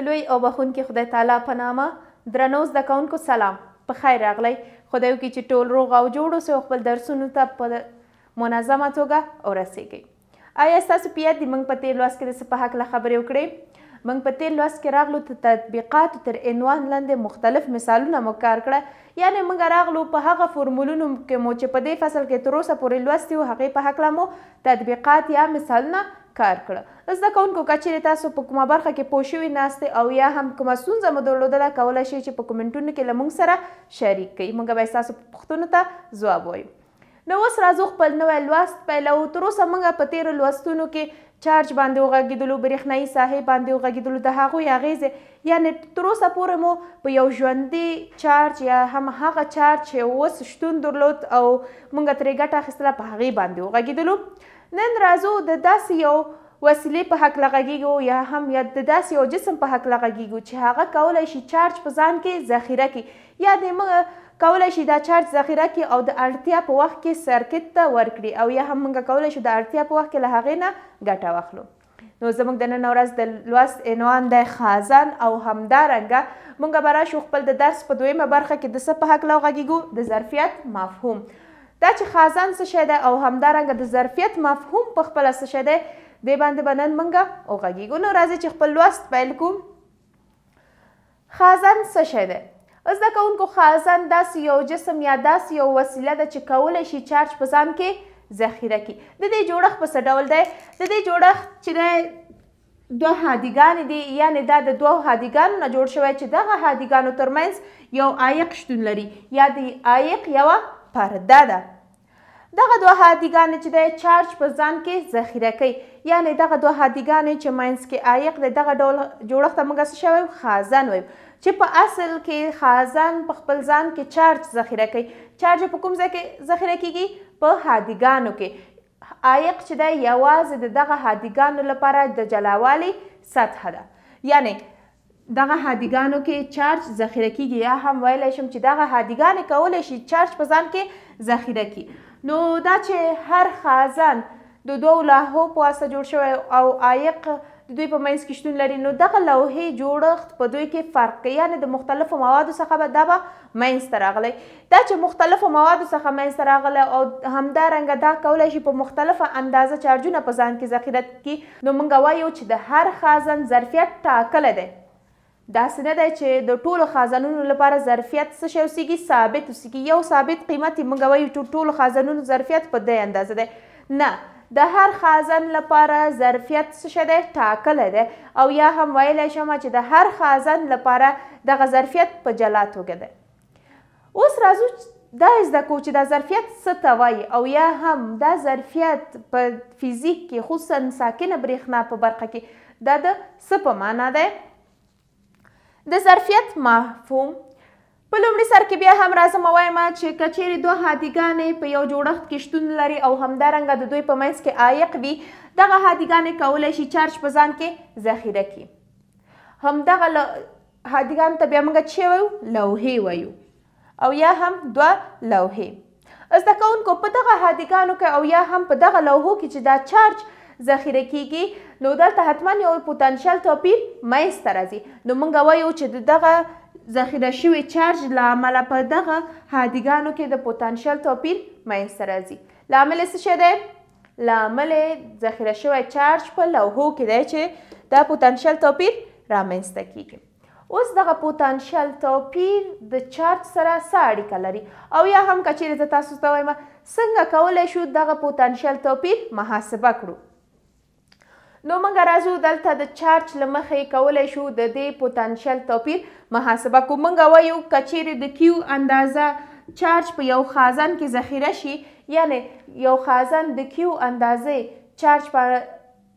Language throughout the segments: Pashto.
د لوی او بخونکي خدای تعالی په نامه درنو زده کوونکو سلام په خیر راغلی خدای وکړي چې ټول روغ او جوړ اوسئ او خپل درسونو ته په منظمه توګه ورسیږئ آیا ستاسو په یاد دي موږ په تېر لوست کې د څه په هکله خبرې وکړې موږ په تېر لوست کې راغلو ته تطبیقاتو تر عنوان لاندې مختلف مثالونه مو کار کړه یعنې موږ راغلو په هغه فورمولونو کې مو چې په دې فصل کې تر اوسه پورې لوستي وو هغې په هکله مو تطبیقات یا مثالونه کار کړه زده کوونکو که چیرې تاسو په کومه برخه کې پوه شوي ناستې او یا هم کومه ستونزه مو درلودله کولی شئ چې په کومنټونو کې له موږ سره شریک کړئ موږ به ستاسو پوښتنو ته ځواب وایو نو اوس راځو خپل نوی لوست پیلو تر اوسه موږ په تیرو لوستونو کې چارج باندې وغږېدلو برېښنایي ساحې باندې وغږېدلو د هغوی اغېزې یعنی تر اوسه پورې مو په یو ژوندي چارج یا هم هغه چارج چې اوس شتون درلود او موږ ترې ګټه اخیستله په هغې باندې وغږېدلو نن راځو د داسې یو وسیلې په حق لغږیږو یا هم یا د داسې یو جسم په حق لغږیږو چې هغه کولای شي چارج په ځان کې ذخیره کړي یا د موږ کولای شي دا چارج ذخیره کړي او د اړتیا په وخت کې سرکټ ته ورکړي او یا هم موږ کولای شو د اړتیا په وخت کې له هغې نه ګټه واخلو نو زموږ د نن ورځ د لوست عنوان دی خازن او همدارنګه موږ به راشو خپل د درس په دویمه برخه کې د څه په حق لغږیږو د ظرفیت مفهوم دا چې خازن څه شی دی او همدارنګه د ظرفیت مفهوم په خپله څه شی دی دې باندې به نن موږ وغږیږو نو راځئ چې خپل لوست پیل کړو خازن څه شی دی زده کوونکو خازن داسې یو جسم یا داسې یو وسیله ده چې کولی شي چارج په ځان کې ذخیره کړي د دې جوړښت په څه ډول دی د دې جوړښت چې دی دوه هادیګانې دي یعنې دا د دوه هادیګانو نه جوړ شوی چې دغه هادیګانو ترمنځ یو عایق شتون لري یا د عایق یوه پرده ده دغه دوه هادیګانې چې د چارج په ځان کې ذخیره کوي یعنی دغه دوه هادیګانې چې منځ کې عایق د دغه ډول جوړښت ته موږ څه شوی خازن وایو چې په اصل کې خازن په خپل ځان کې چارج ذخیره کوي چارج په کوم ځای کې ذخیره کیږي په هادیګانو کې عایق چې دی یوازې د دغه هادیګانو لپاره د جلاوالي سطح ده یعنی دغه هادیګانو کې چارج ذخیره کیږي یا هم ویلی شم چې دغه هادیګانې کولی شي چارج په ځان کې ذخیره کړي نو دا چې هر خازن د دوو لاهو په واسطه جوړ شوی او عایق د دوی په منځ کې شتون لري نو دغه لوحې جوړښت په دوی کې فرق کوي یعنې د مختلفو موادو څخه به دا به منځته راغلی دا چې مختلفو موادو څخه منځته راغلی او همدارنګه دا کولی شي په مختلفه اندازه چارجونه په ځان کې ذخیره کړي نو موږ وایو چې د هر خازن ظرفیت ټاکلی دی داسې نه دی چې د ټولو خزانونو لپاره ظرفیت څه شی اوسېږي ثابت اوسېږي یو ثابت قیمت یې موږ وایو ټولو خزانونو ظرفیت په دې اندازه دی نه د هر خازن لپاره ظرفیت څه شی دی ټاکلی دی او یا هم ویلی شم چې د هر خازن لپاره دغه ظرفیت په جلا توګه دی اوس راځو دا زده کړو چې دا ظرفیت څه ته وایي او یا هم دا ظرفیت په فزیک کې خصوصا ساکنه برېښنا په برخه کې دا د څه په معنا دی د ظرفیت مفهوم په لومړي سر کې بیا هم راځم وایم چې کچېرې دوه هادیګانې په یو جوړښت کې شتون لري او همدارنګه د دوی په منځ کې عایق وي دغه هادیګانې کولی شي چارج په ځان کې ذخیره کړي همدغه ل... هادیګانو ته بیا موږ چې وایو لوحې وایو او یا هم دوه لوحې زده کوونکو په دغه هادیګانو کې او یا هم په دغه لوحو کې چې دا چارج ذخیره کیږي نو دلته حتما یو پوتنشل توپیر منځته راځي نو موږ وایو چې دغه ذخیره شوی چارج له امله په دغه هادیګانو کې د پوتنشل توپیر منځته راځي لامل څه شی دی لامل ذخیره شوی چارج په لوحو کې دی چې دا پوتنشل توپیر رامنځته کیږي اوس دغه پوتنشل توپیر د چارج سره څه اړیکه لري او یا هم که چیرې زه تاسو ته وایم څنګه کولی شو دغه پوتنشل توپیر محاسبه کړو نو موږ راځو دلته د چارج لمخې کولای شو د دې پوتنشل توپیر محاسبه کو موږ وایو کچیر د کیو اندازه چارج په یو خازن کې ذخیره شي یعنی یو خازن د کیو اندازې چارج په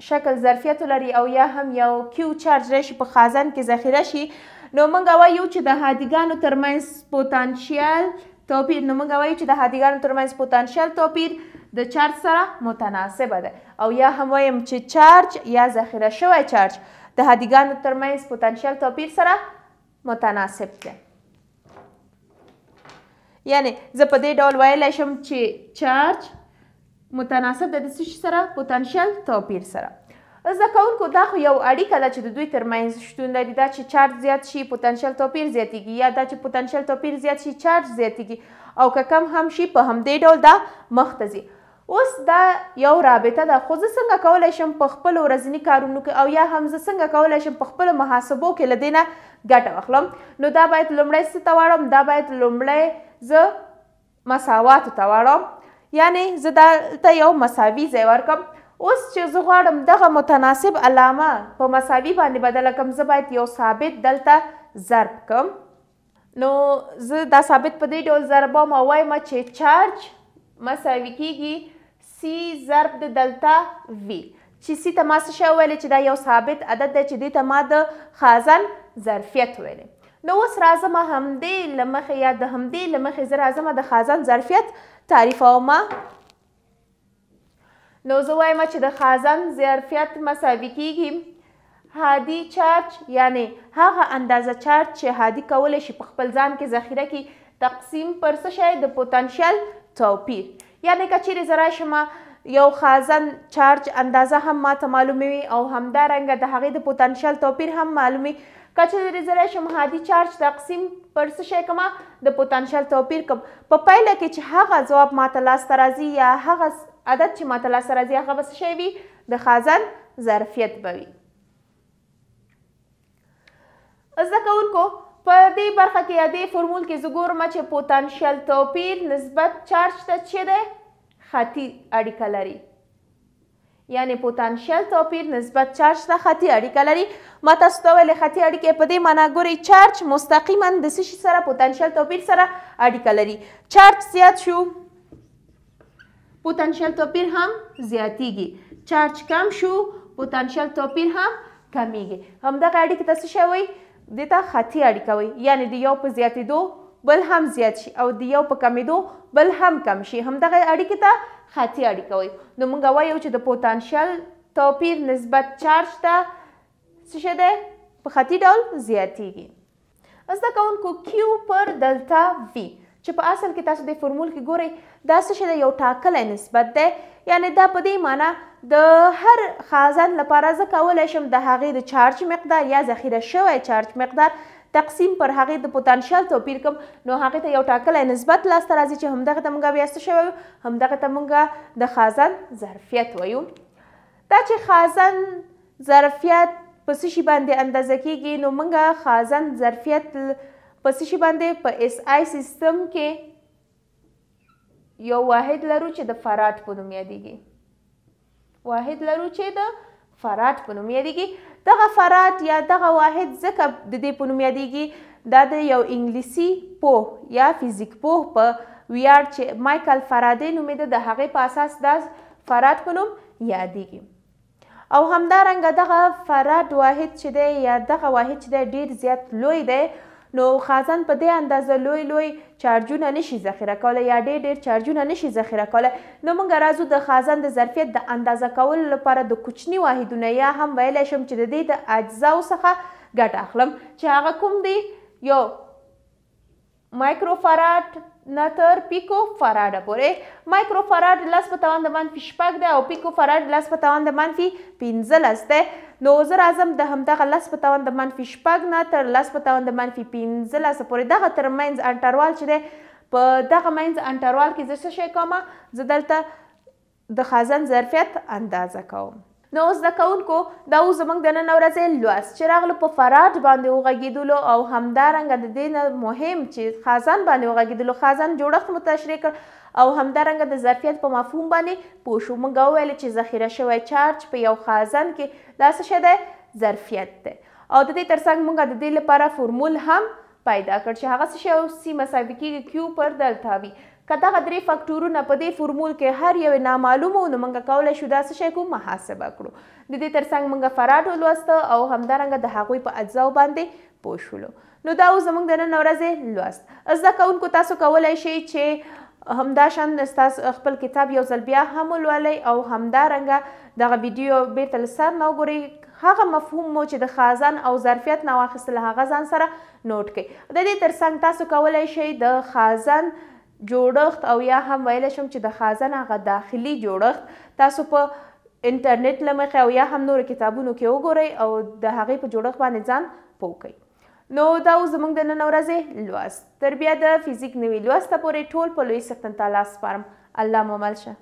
شکل ظرفیت لري او یا هم یو کیو چارج راشي په خازن کې ذخیره شي نو موږ وایو چې د هادیګانو ترمنځ پوتنشل توپیر نو موږ وایو چې د هادیګانو ترمنځ پوتنشل توپیر د چارج سره متناسبه ده او یا هم وایم چې چارج یا ذخیره شوی چارج د هډیګانو ترمنځ پوتنشیل توپیر سره متناسب ده یعنی زه په دې ډول ویلی شم چې چارج متناسب ده د څه سره پوتنشیل توپیر سره زده کوونکو دا خو یو اړیکه ده چې د دوی ترمنځ شتون لري دا چې چارج زیات شي پوتنشیل توپیر زیاتیږي یا دا چې پوتنشیل توپیر زیات شي چارج زیاتیږي او که کم هم شي په همدې ډول دا مخ ته ځي اوس دا یو رابطه ده خو زه څنګه کولی شم په خپلو ورځني کارونو کې او یا هم زه څنګه کولی شم په خپلو محاسبو کې له دې نه ګټه واخلم نو دا باید لومړی څه ته واړم دا باید لومړی زه مساواتو ته واړم یعنی زه دلته یو مساوي ځای ورکم اوس چې زه غواړم دغه متناسب علامه په مساوي باندې بدله کړم زه باید یو ثابت دلته ضرب کړم نو زه دا ثابت په دې ډول ضربوم او وایم چې چارج مساوي کیږي c ضرب د دلتا v چې c ته ما څه شی ویلې چې دا یو ثابت عدد دی چې دې ته ما د خازن ظرفیت ویلې نو اوس راځم همدې له مخې یا د همدې له مخې زه راځم د خازن ظرفیت تعریفوم نو زه وایم چې د خازن ظرفیت مساوي کیږي هادي چارج یعنی هغه اندازه چارج چې هادي کولی شي په خپل ځان کې ذخیره کړي تقسیم پر څه شی د پوتنشل توپیر یعنی که چیرې زه راشم یو خازن چارج اندازه هم ماته معلومه وي او همدارنګه د هغې د پوتنشل توپیر هم معلومي که چیرې زه راشم هادي چارج تقسیم پر څه شی کوم د پوتنشل توپیر کوم په پایله کې چې هغه ځواب ماته لاسته راځي یا هغه عدد چې ماته لاسته راځي هغه به څه شی وي د خازن ظرفیت به وي زده کوونکو په دې برخه کې یا دې فورمول کې زه ګورم چې پوتنشیل توپیر نسبت چارج ته چې دی خطي اړیکه لري یعنی پوتنشیل توپیر نسبت چارج ته خطي اړیکه لري ما تاسو ته ویلې خطي اړیکې په دې معنا ګورئ چارج مستقیما د څه شي سره پوتنشیل توپیر سره اړیکه لري چارج زیات شو پوتنشیل توپیر هم زیاتیږي چارج کم شو پوتنشیل توپیر هم کمیږي همدغه اړیکې ته څه شی وایي دې ته خطي اړیکه وایي یعنې د یو په زیاتېدو بل هم زیات شي او د یو په کمېدو بل هم کم شي همدغه اړیکې ته خطي اړیکه وایي نو موږ وایو چې د پوتانشیل توپیر نسبت چارج ته څه شی دی په خطي ډول زیاتیږي زده کوونکو کیو پر دلتا وی چې په اصل کې تاسو د فرمول کې ګورئ دا څه شی دی یو ټاکلی نسبت دی یعنې دا په دې معنی د هر خازن لپاره زه کولی شم د هغې د چارج مقدار یا ذخیره شوی چارج مقدار تقسیم پر هغې د پوتنشل توپیر کوم نو هغې ته یو ټاکلی نسبت لاسته راځي چې همدغه ته مونږ بیا څه شوی ویو همدغه ته مونږ د خازن ظرفیت ویو دا چې خازن ظرفیت په څه شي باندې اندازه کیږي نو مونږ خازن ظرفیت په څه شي باندې په اس آی سیستم کې یو واحد لرو چې د فراد په نوم یادیږي واحد لرو چې د فرات په نوم یادیږي دغه فرات یا دغه واحد ځکه د دې په نوم یادیږي دا د یو انګلیسي پوه یا فزیک پوه په ویار چې مایکل فرادی نومېده د هغې په اساس دا فرات په نوم یادیږي او همدارنګه دغه فرات واحد چې دی یا دغه واحد چې دی ډیر زیات لوی دی نو خزان په دې اندازه لوی لوی چارجونه نشي ذخیره کولای یا ډېر ډېر چارجونه نشي ذخیره کولای نو موږ راځو د خزان د ظرفیت د اندازه کولو لپاره د کوچني واحدونه یا هم ویلی شم چې د دې د اجزاو څخه ګټه اخلم چې هغه کوم دی یو مایکرو فاراد نه تر پیکو فاراډه پورې مایکرو فاراډ لس په توان د منفي شپږ دی او پیکو فاراډ لس په توان د منفي پنځلس دی نو وزیر اعظم د همدغه لس په توان د منفي شپږ نه تر لس په توان د منفي پنځلسه پورې دغه ترمنځ انټروال چې دی په دغه منځ انټروال کې زه څه شی کوم زه دلته د خزان ظرفیت اندازه کوم نو زده کوونکو دا اوس زموږ د نن ورځې لوست چې راغله په فراډ باندې وغږېدلو او همدارنګه د دې نه مهم چې خازن باندې وغږېدلو خازن جوړښت مو تشریح کړ او همدارنګه د ظرفیت په مفهوم باندې پوه شو موږ وویل چې ذخیره شوی چارج په یو خازن کې دا څه شی دی ظرفیت دی او د دې ترڅنګ موږ د دې لپاره فورمول هم پیدا کړ چې هغه څه شی او سی مساوي کیږي کیو پر دلتا وي که دغه درې فکټورونه په دې فورمول کې هر یو نامعلوم نو موږ کولی شو دا څه شی کو محاسبه کړو د دې ترڅنګ موږ فراد ولوسته او همدارنګه د هغوی په اجزاو باندې پوه شولو نو دا اوس زموږ د نن ورځې لوست زده کوونکو تاسو کولی شئ چې همدا شان تاسو خپل کتاب یو ځل بیا هم ولولئ او همدا رنګه دغه ویډیو بیرته له سر نه وګورئ هغه مفهوم مو چې د خازن او ظرفیت نه واخیستل هغه ځان سره نوټ کړئ د دې ترڅنګ تاسو کولی شئ د خازن جوړښت او یا هم ویلی شم چې د خازن هغه داخلي جوړښت تاسو په انټرنیټ له مخې او یا هم نورو کتابونو کې وګورئ او د هغې په جوړښت باندې ځان پوه کړئ نو دا اوس زموږ د نن ورځې لوست تر بیا د فزیک نوي لوسته پورې ټول په لوی سختن تعالی سپارم الله مو مل شه